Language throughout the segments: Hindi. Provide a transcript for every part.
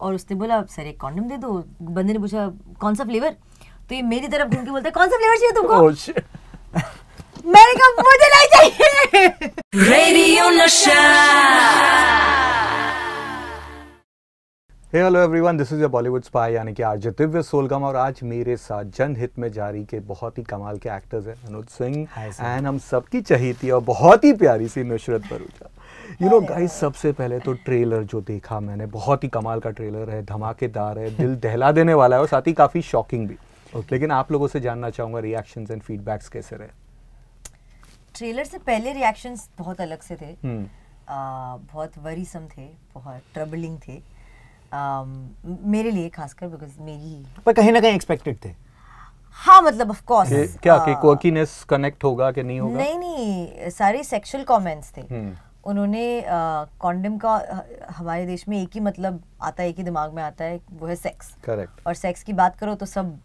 और उसने बोला सर एक कॉन्डम दे दो बंदे ने पूछा कौन सा फ्लेवर तो ये मेरी तरफ घूम के बोलता है कौन सा फ्लेवर चाहिए तुमको oh, मैंने कहा मुझे नहीं चाहिए रेडियो नशा hey hello everyone this is a Bollywood spy यानी कि आज दिव्य सोलगम और आज मेरे साथ जनहित में जारी के बहुत ही कमाल के एक्टर्स हैं अनुज सिंह एंड हम सबकी चहेती और बहुत ही प्यारी सी Nusrat Bharucha you know guys सबसे पहले तो ट्रेलर जो देखा मैंने बहुत ही कमाल का ट्रेलर है धमाकेदार है दिल दहला देने वाला है और साथ ही काफ़ी शॉकिंग भी okay. लेकिन आप लोगों से जानना चाहूंगा रिएक्शन एंड फीडबैक्स कैसे रहे ट्रेलर से पहले रिएक्शन बहुत अलग से थे हम्म। बहुत वरीसम थे बहुत ट्रबलिंग थे आ, um, मेरे लिए खासकर बिकॉज मेरी पर कहीं ना कहीं एक्सपेक्टेड थे हाँ मतलब ऑफ कोर्स क्या कि क्वर्कीनेस कनेक्ट होगा कि नहीं होगा नहीं नहीं सारे सेक्सुअल कमेंट्स थे hmm. उन्होंने कॉन्डम का हमारे देश में एक ही मतलब आता है एक ही दिमाग में आता है वो है सेक्स करेक्ट और सेक्स की बात करो तो सब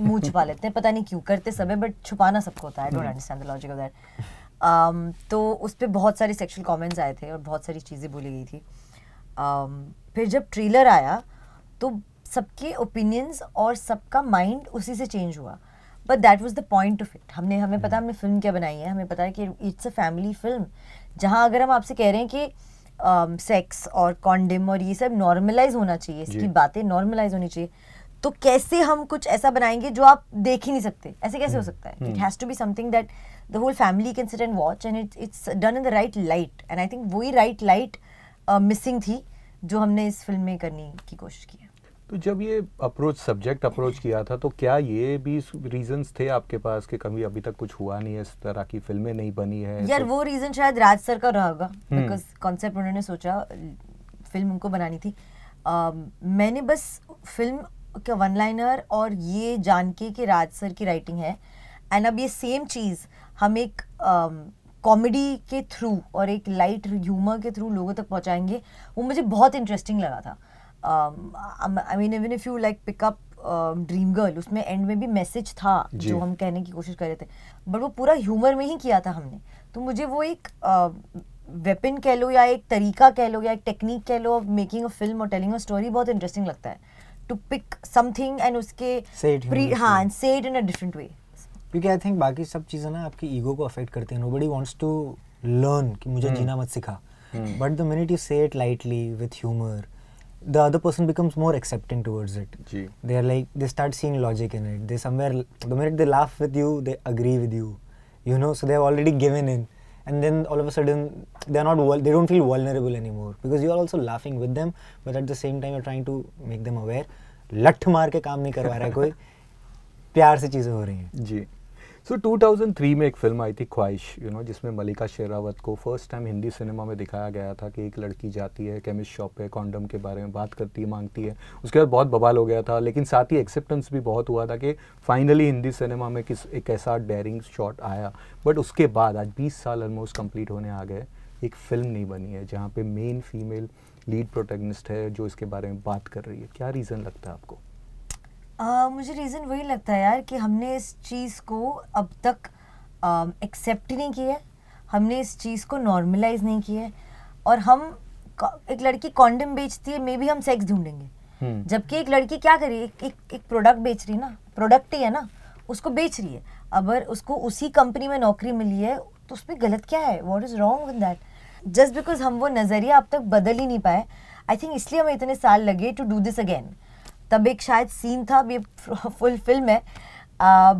मुंह छुपा लेते हैं पता नहीं क्यों करते सब है बट छुपाना सबको होता है don't understand the logic of that तो उस पर बहुत सारे सेक्शुअल कॉमेंट्स आए थे और बहुत सारी चीज़ें बोली गई थी um, फिर जब ट्रेलर आया तो सबके ओपिनियंस और सबका माइंड उसी से चेंज हुआ but that was the point of it हमने हमें पता हमने फिल्म क्या बनाई है हमें पता है कि इट्स अ फैमिली फिल्म जहाँ अगर हम आपसे कह रहे हैं कि सेक्स um, और कॉन्डम और ये सब नॉर्मलाइज होना चाहिए इसकी बातें नॉर्मलाइज होनी चाहिए तो कैसे हम कुछ ऐसा बनाएंगे जो आप देख ही नहीं सकते ऐसे कैसे हो हम्म, सकता है it has to be something that the whole family can sit and watch and it it's done in the right light and I think वही राइट लाइट मिसिंग थी जो हमने इस फिल्म में करने की कोशिश की है तो जब ये अप्रोच सब्जेक्ट अप्रोच किया था तो क्या ये भी रीजंस थे आपके पास कि कभी अभी तक कुछ हुआ नहीं है इस तरह की फिल्में नहीं बनी है यार तो... वो रीजन शायद राज सर का रहेगा बिकॉज कॉन्सेप्ट उन्होंने सोचा फिल्म उनको बनानी थी आ, मैंने बस फिल्म के वन लाइनर और ये जान के कि राज सर की राइटिंग है एंड अब ये सेम चीज़ हम एक कॉमेडी के थ्रू और एक लाइट ह्यूमर के थ्रू लोगों तक पहुंचाएंगे वो मुझे बहुत इंटरेस्टिंग लगा था I mean even if you like pickup Dream Girl उसमें एंड में भी मैसेज था जो हम कहने की कोशिश कर रहे थे बट वो पूरा ह्यूमर में ही किया था हमने तो मुझे वो एक वेपन uh, कह लो या एक तरीका कह लो या एक टेक्निक कह लो ऑफ मेकिंग अ फिल्म और टेलिंग अ स्टोरी बहुत इंटरेस्टिंग लगता है टू पिक समथिंग एंड उसके हाँ said in a different way क्योंकि आई थिंक बाकी सब चीज़ें ना आपकी ईगो को अफेक्ट करती हैं बडी वॉन्ट्स टू लर्न कि मुझे हम्म। जीना मत सिखा but the minute you say it lightly with humour the other person becomes more accepting towards it. Gee. are like they start seeing logic in it. They somewhere the minute they laugh with you, they agree with you. You know, so they have already given in, and then all of a sudden they are not they don't feel vulnerable anymore because you are also laughing with them, but at the same time you're trying to make them aware. लठ मार के काम नहीं करवा रहा है कोई प्यार से चीज़ें हो रही हैं जी सो so, 2003 में एक फिल्म आई थी ख्वाहिश यू नो जिसमें मलिका शेरावत को फर्स्ट टाइम हिंदी सिनेमा में दिखाया गया था कि एक लड़की जाती है केमिस्ट शॉप पे कॉन्डम के बारे में बात करती है मांगती है उसके बाद बहुत बवाल हो गया था लेकिन साथ ही एक्सेप्टेंस भी बहुत हुआ था कि फाइनली हिंदी सिनेमा में किस एक ऐसा डेयरिंग शॉट आया बट उसके बाद आज बीस साल ऑलमोस्ट कम्प्लीट होने आ गए एक फिल्म नहीं बनी है जहाँ पर मेन फीमेल लीड प्रोटेगनिस्ट है जो इसके बारे में बात कर रही है क्या रीज़न लगता है आपको मुझे रीज़न वही लगता है यार कि हमने इस चीज़ को अब तक एक्सेप्ट ही नहीं किया हमने इस चीज़ को नॉर्मलाइज नहीं किया है और हम एक लड़की कॉन्डम बेचती है मे भी हम सेक्स ढूंढेंगे हम्म। जबकि एक लड़की क्या करी एक एक, एक प्रोडक्ट बेच रही ना प्रोडक्ट ही है ना उसको बेच रही है अगर उसको उसी कंपनी में नौकरी मिली है तो उसमें गलत क्या है what is wrong in that just because हम वो नज़रिया अब तक बदल ही नहीं पाए आई थिंक इसलिए हमें इतने साल लगे टू डू दिस अगेन तब एक शायद सीन था अब ये फुल फिल्म है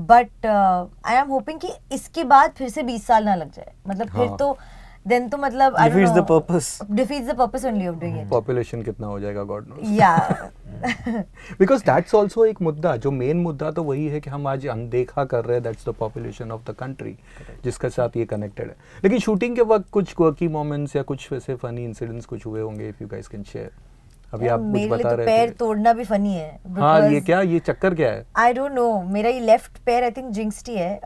बट आई एम होपिंग कि इसके बाद फिर से 20 साल ना लग जाए मतलब फिर हाँ। तो देन तो मतलब defeats the purpose defeats the purpose only of doing it population कितना हो जाएगा गॉड नोस या बिकॉज दैट्स आल्सो एक मुद्दा जो मेन मुद्दा तो वही है कि हम आज अनदेखा कर रहे हैं that's the population of the country जिसके साथ ये कनेक्टेड है लेकिन शूटिंग के वक्त कुछ क्वर्की मोमेंट्स या कुछ वैसे फनी इंसिडेंट्स कुछ हुए होंगे if you guys can share अभी आप कुछ बता तो रहे पैर तोड़ना भी फनी है हाँ ये क्या ये चक्कर क्या है आई डोंट नो मेरा ये लेफ्ट पैर आई थिंक जिंक्सटी है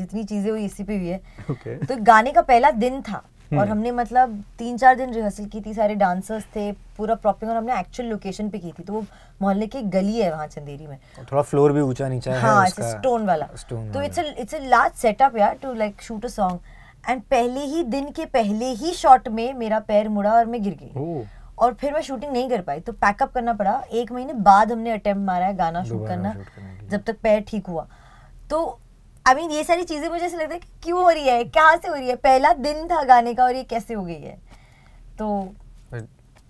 जितनी चीजें हुई इसी पे हुई है okay. तो गाने का पहला दिन था Hmm. और हमने मतलब तीन चार दिन रिहर्सल की थी सारे डांसर्स थे पूरा प्रॉपिंग और हमने एक्चुअल लोकेशन पे की थी तो वो मोहल्ले की गली है वहाँ चंदेरी में थोड़ा फ्लोर भी ऊंचा नीचा है हाँ, उसका स्टोन वाला स्टोन तो it's it's a large setup यार to like shoot a song and पहले ही दिन के पहले ही शॉट में मेरा पैर मुड़ा और मैं गिर गई और फिर मैं शूटिंग नहीं कर पाई तो पैकअप करना पड़ा एक महीने बाद हमने अटेम्प्ट मारा है गाना शूट करना जब तक पैर ठीक हुआ तो आई मीन ये सारी चीज़ें मुझे ऐसा लगता है कि क्यों हो रही है कहाँ से हो रही है पहला दिन था गाने का और ये कैसे हो गई है तो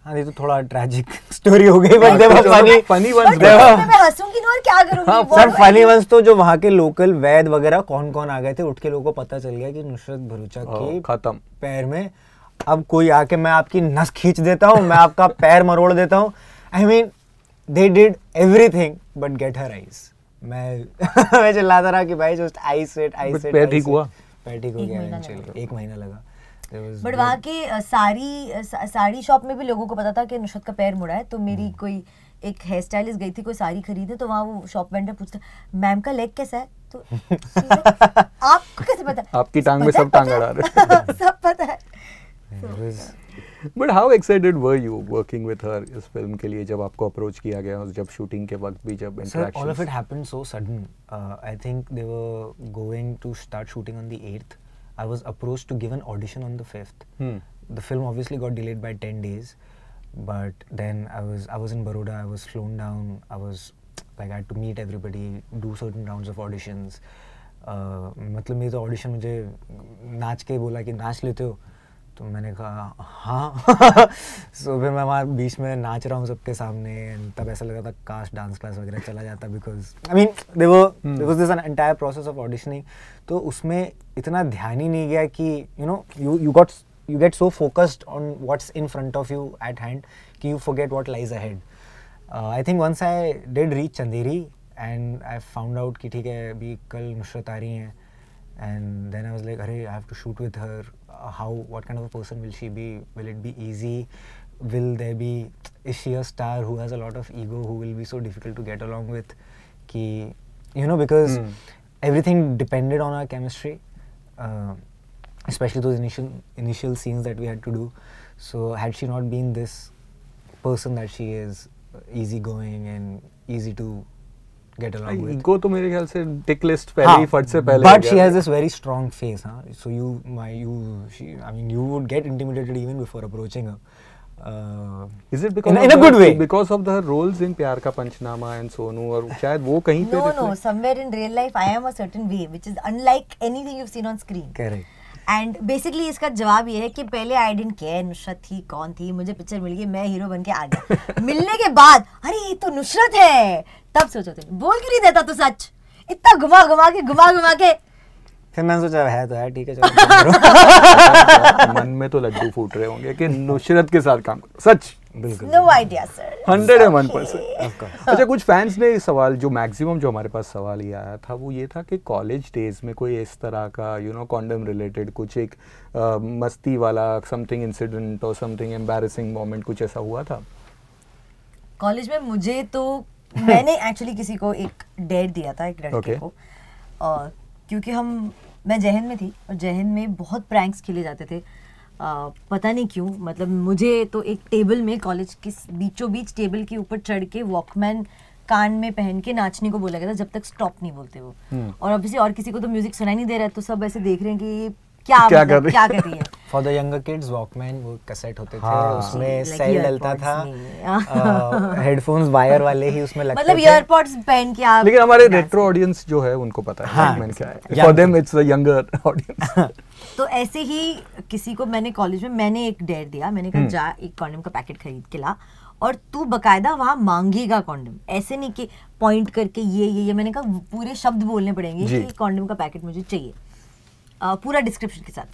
हाँ ये तो थोड़ा ट्रैजिक स्टोरी हो गई but they're funny funny ones they're मैं हंसूंगी ना और क्या करूंगी हाँ, सर फनी तो वंस तो जो वहाँ के लोकल वैद वगैरह कौन कौन आ गए थे उठ के लोगों को पता चल गया कि नुसरत भरूचा हाँ, की खत्म पैर में अब कोई आके मैं आपकी नस खींच देता हूँ मैं आपका पैर मरोड़ देता हूँ I mean they did everything but get her eyes मैं मैं चिल्लाता रहा कि भाई just I said I said पैर ठीक हुआ पैर ठीक हो गया एक महीना लगा बट वहाँ के साड़ी साड़ी शॉप में भी लोगों को पता था कि नुशत का पैर मुड़ा है तो मेरी हम्म। कोई एक हेयर स्टाइलिस्ट गई थी कोई साड़ी खरीदे तो वहाँ वो शॉप वेंडर पूछता मैम का लेग कैसा है तो आपको कैसे पता आपकी टांग में सब टांग अड़ा रहे सब पता है but how excited were you working with her इस फिल्म के लिए जब आपको अप्रोच किया गया और जब शूटिंग के वक्त भी जब interaction all of it happened so sudden I think they were going to start shooting on the 8th I was approach to give an audition on the 5th the film obviously got delayed by 10 days but then I was I was in Baroda I was flown down I was like I to meet everybody do certain rounds of auditions मतलब मेरे तो ऑडिशन मुझे नाच के बोला कि नाच लेते हो तो मैंने कहा हाँ सो फिर मैं वहाँ बीच में नाच रहा हूँ सबके सामने तब ऐसा लगा था कास्ट डांस क्लास वगैरह चला जाता बिकॉज आई मीन देखो this an entire process of auditioning तो उसमें इतना ध्यान ही नहीं गया कि you know you you got you get so focused on what's in front of you at hand कि you forget what lies ahead I think once I did reach Chanderi and I found out कि ठीक है अभी कल नुसरत आ रही हैं and then I was like अरे I have to shoot with her Uh, how what kind of a person will she be will it be easy will there be is she a star who has a lot of ego who will be so difficult to get along with ki, you know because mm. everything depended on our chemistry uh, especially those initial initial scenes that we had to do so had she not been this person that she is uh, easygoing and easy to get along with ego to mere khayal se tick list pehle हाँ, hi fart se pehle but she has this very strong face huh? so you my you she, i mean you would get intimidated even before approaching her uh, is it because in, in a good way because of the roles in प्यार का पंचनामा and सोनू और शायद वो कहीं पे no no somewhere in real life I am a certain way which is unlike anything you've seen on screen correct and basically इसका जवाब ये है कि पहले आई डेंट केयर नुसरत थी कौन थी मुझे पिक्चर मिल गई मैं हीरो बन के आ गया मिलने के बाद अरे ये तो नुसरत है तब सोचो थे बोल क्यों नहीं देता तू सच इतना घुमा घुमा के घुमा घुमा के फिर मैंने सोचा है तो है ठीक है चलो मन में तो लड्डू फूट रहे होंगे कि नुशरत के साथ काम करो सच बिल्कुल नो आइडिया सर हंड्रेड है मन पर सर अच्छा कुछ फैंस ने सवाल जो मैक्सिमम जो हमारे पास सवाल ये आया था वो ये था कि कॉलेज डेज में कोई इस तरह का यू नो कॉन्डम रिलेटेड कुछ एक आ, मस्ती वाला समथिंग इंसिडेंट और समथिंग एम्बेसिंग मोमेंट कुछ ऐसा हुआ था कॉलेज में मुझे तो मैंने एक्चुअली किसी को एक डेट दिया था एक लड़के okay. को और क्योंकि हम मैं जहन में थी और जहन में बहुत प्रैंक्स खेले जाते थे आ, पता नहीं क्यों मतलब मुझे तो एक टेबल में कॉलेज के बीचों बीच टेबल के ऊपर चढ़ के वॉकमैन कान में पहन के नाचने को बोला गया था जब तक स्टॉप नहीं बोलते वो हम्म। और ऑब्वियसली और किसी को तो म्यूजिक सुनाई नहीं दे रहा है तो सब ऐसे देख रहे हैं कि क्या क्या मतलब, कर रही है for the younger kids walkman वो कैसेट होते थे हाँ। उसमें सेल डलता था हेडफोन्स वायर वाले ही उसमें लगते मतलब ईयरपॉड्स पहन के आप लेकिन हमारे रेट्रो ऑडियंस जो है उनको पता है वॉकमैन हाँ। क्या है for them it's the younger audience तो ऐसे ही किसी को मैंने कॉलेज में मैंने एक डेयर दिया मैंने कहा हम्म। जा एक कॉन्डम का पैकेट खरीद के ला और तू बकायदा वहाँ मांगेगा कॉन्डम ऐसे नहीं कि पॉइंट करके ये ये ये मैंने कहा पूरे शब्द बोलने पड़ेंगे कि कॉन्डम का पैकेट मुझे चाहिए पूरा डिस्क्रिप्शन के साथ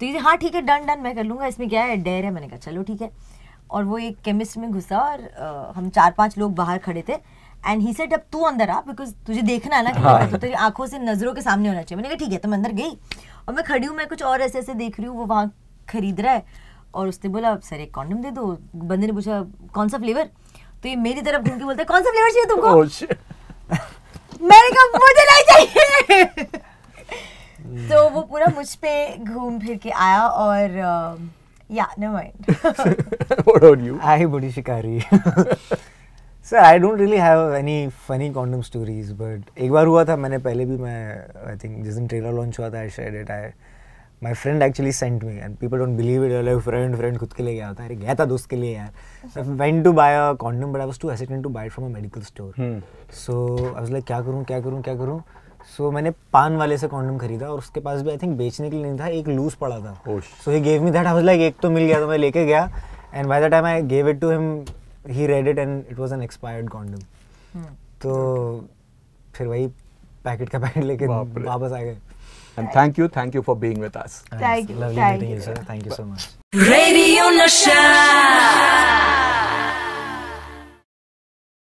तो ये हाँ ठीक है डन डन मैं कर लूँगा इसमें क्या है डेर है मैंने कहा चलो ठीक है और वो एक केमिस्ट में घुसा और आ, हम चार पांच लोग बाहर खड़े थे एंड ही सेट अब तू अंदर आ बिकॉज तुझे देखना है ना कि हाँ। तो तेरी आंखों से नजरों के सामने होना चाहिए मैंने कहा ठीक है तो मैं अंदर गई और मैं खड़ी हूँ मैं कुछ और ऐसे ऐसे देख रही हूँ वो वहाँ खरीद रहा है और उसने बोला सर एक कॉन्डम दे दो बंदे ने पूछा कौन सा फ्लेवर तो ये मेरी तरफ घूम के बोलते कौन सा फ्लेवर चाहिए तुमको oh, मैंने कहा मुझे नहीं चाहिए तो वो पूरा मुझ पे घूम फिर के आया और या no mind what are you I बड़ी शिकारी sir I don't really have any funny condom stories but एक बार हुआ था मैंने पहले भी मैं आई थिंक जिस दिन ट्रेलर लॉन्च हुआ था I share it I my friend actually sent me and people don't believe it like friend friend खुद के लिए गया था अरे गया था दोस्त के लिए यार when to buy condom but I was too hesitant to buy from a medical store so I was like क्या करूँ क्या करूँ क्या करूँ सो so, मैंने पान वाले से कॉन्डम खरीदा और उसके पास भी आई थिंक बेचने के लिए नहीं था एक लूज पड़ा था so he gave me that I was like एक तो मिल गया तो मैं लेके गया and by the time I gave it to him he read it and it was an expired condom तो फिर वही पैकेट का पैकेट लेके वापस आ गए And thank you, thank you for being with us. Thank yes, you. Lovely thank meeting you, you sir. Thank you so much. Radio Nasha.